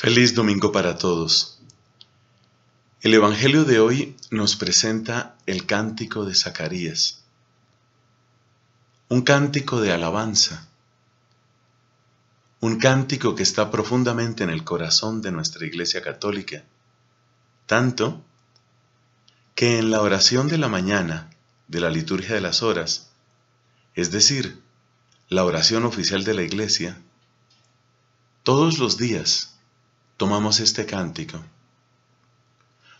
Feliz domingo para todos. El Evangelio de hoy nos presenta el cántico de Zacarías, un cántico de alabanza, un cántico que está profundamente en el corazón de nuestra Iglesia Católica, tanto que en la oración de la mañana de la liturgia de las horas, es decir, la oración oficial de la Iglesia, todos los días tomamos este cántico.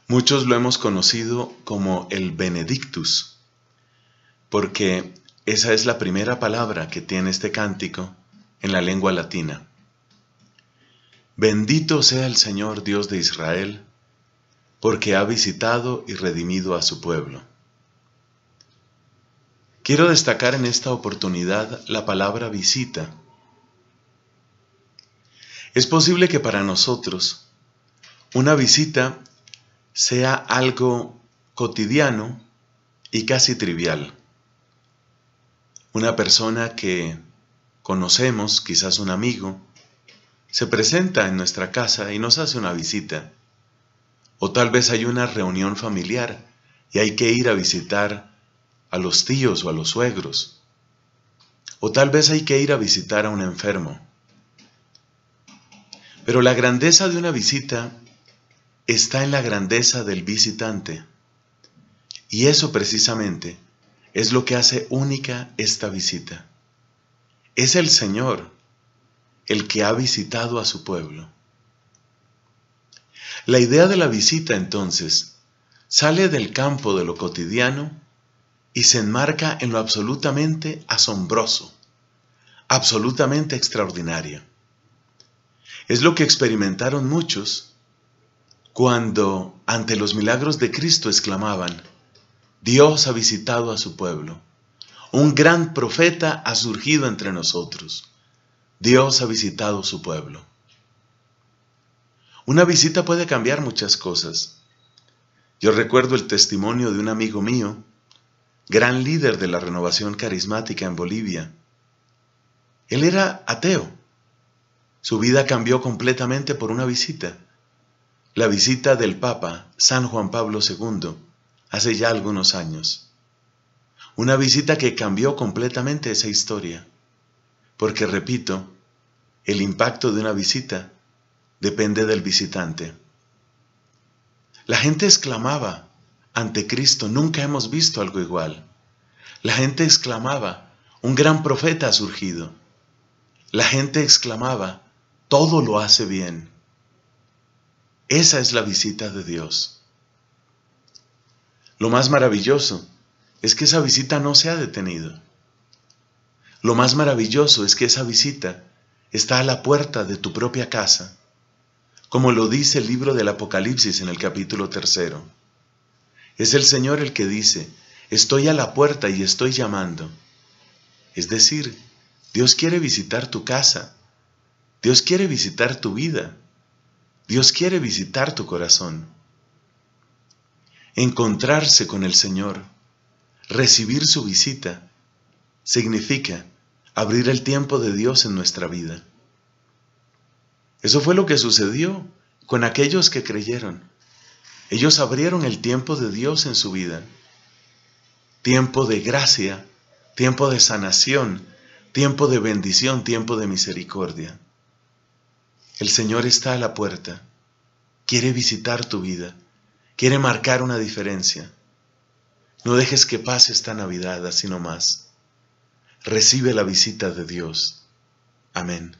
Muchos lo hemos conocido como el Benedictus, porque esa es la primera palabra que tiene este cántico en la lengua latina. Bendito sea el Señor Dios de Israel, porque ha visitado y redimido a su pueblo. Quiero destacar en esta oportunidad la palabra visita, es posible que para nosotros una visita sea algo cotidiano y casi trivial. Una persona que conocemos, quizás un amigo, se presenta en nuestra casa y nos hace una visita. O tal vez hay una reunión familiar y hay que ir a visitar a los tíos o a los suegros. O tal vez hay que ir a visitar a un enfermo. Pero la grandeza de una visita está en la grandeza del visitante. Y eso precisamente es lo que hace única esta visita. Es el Señor el que ha visitado a su pueblo. La idea de la visita entonces sale del campo de lo cotidiano y se enmarca en lo absolutamente asombroso, absolutamente extraordinario. Es lo que experimentaron muchos cuando ante los milagros de Cristo exclamaban, Dios ha visitado a su pueblo, un gran profeta ha surgido entre nosotros, Dios ha visitado su pueblo. Una visita puede cambiar muchas cosas. Yo recuerdo el testimonio de un amigo mío, gran líder de la renovación carismática en Bolivia. Él era ateo, su vida cambió completamente por una visita, la visita del Papa San Juan Pablo II hace ya algunos años. Una visita que cambió completamente esa historia, porque repito, el impacto de una visita depende del visitante. La gente exclamaba, ante Cristo nunca hemos visto algo igual. La gente exclamaba, un gran profeta ha surgido. La gente exclamaba, todo lo hace bien. Esa es la visita de Dios. Lo más maravilloso es que esa visita no se ha detenido. Lo más maravilloso es que esa visita está a la puerta de tu propia casa, como lo dice el libro del Apocalipsis en el capítulo tercero. Es el Señor el que dice, estoy a la puerta y estoy llamando. Es decir, Dios quiere visitar tu casa, Dios quiere visitar tu vida. Dios quiere visitar tu corazón. Encontrarse con el Señor, recibir su visita, significa abrir el tiempo de Dios en nuestra vida. Eso fue lo que sucedió con aquellos que creyeron. Ellos abrieron el tiempo de Dios en su vida. Tiempo de gracia, tiempo de sanación, tiempo de bendición, tiempo de misericordia. El Señor está a la puerta, quiere visitar tu vida, quiere marcar una diferencia. No dejes que pase esta Navidad así nomás. Recibe la visita de Dios. Amén.